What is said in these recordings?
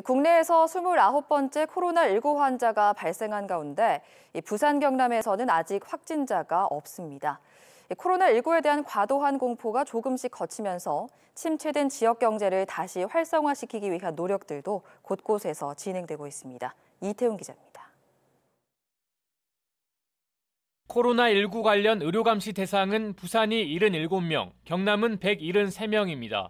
네, 국내에서 29번째 코로나19 환자가 발생한 가운데 부산 경남에서는 아직 확진자가 없습니다. 코로나19에 대한 과도한 공포가 조금씩 거치면서 침체된 지역 경제를 다시 활성화시키기 위한 노력들도 곳곳에서 진행되고 있습니다. 이태훈 기자입니다. 코로나19 관련 의료감시 대상은 부산이 77명, 경남은 173명입니다.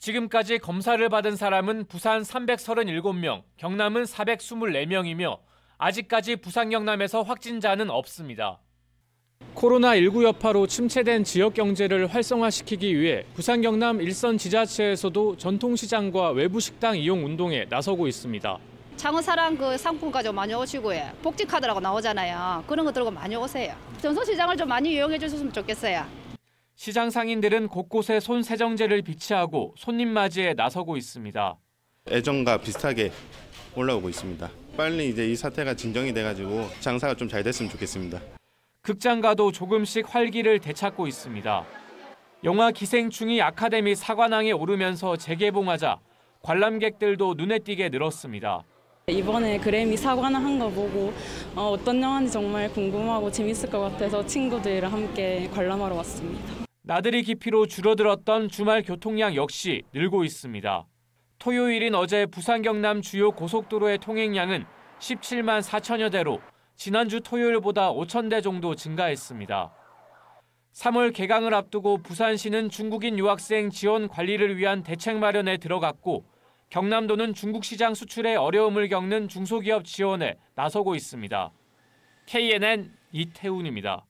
지금까지 검사를 받은 사람은 부산 337명, 경남은 424명이며 아직까지 부산 경남에서 확진자는 없습니다. 코로나19 여파로 침체된 지역 경제를 활성화시키기 위해 부산 경남 일선 지자체에서도 전통시장과 외부 식당 이용 운동에 나서고 있습니다. 장어사랑 그 상품 가지 많이 오시고 복지카드라고 나오잖아요. 그런 거 들고 많이 오세요. 전통시장을 좀 많이 이용해 주셨으면 좋겠어요. 시장 상인들은 곳곳에 손 세정제를 비치하고 손님 맞이에 나서고 있습니다. 애정과 비슷하게 올라오고 있습니다. 빨리 이제 이 사태가 진정이 돼가지고 장사가 좀 잘 됐으면 좋겠습니다. 극장가도 조금씩 활기를 되찾고 있습니다. 영화 기생충이 아카데미 사관왕에 오르면서 재개봉하자 관람객들도 눈에 띄게 늘었습니다. 이번에 그래미 사관왕 한거 보고 어, 어떤 영화인지 정말 궁금하고 재밌을 것 같아서 친구들이랑 함께 관람하러 왔습니다. 나들이 깊이로 줄어들었던 주말 교통량 역시 늘고 있습니다. 토요일인 어제 부산 경남 주요 고속도로의 통행량은 17만 4천여 대로 지난주 토요일보다 5천 대 정도 증가했습니다. 3월 개강을 앞두고 부산시는 중국인 유학생 지원 관리를 위한 대책 마련에 들어갔고 경남도는 중국 시장 수출에 어려움을 겪는 중소기업 지원에 나서고 있습니다. KNN 이태훈입니다.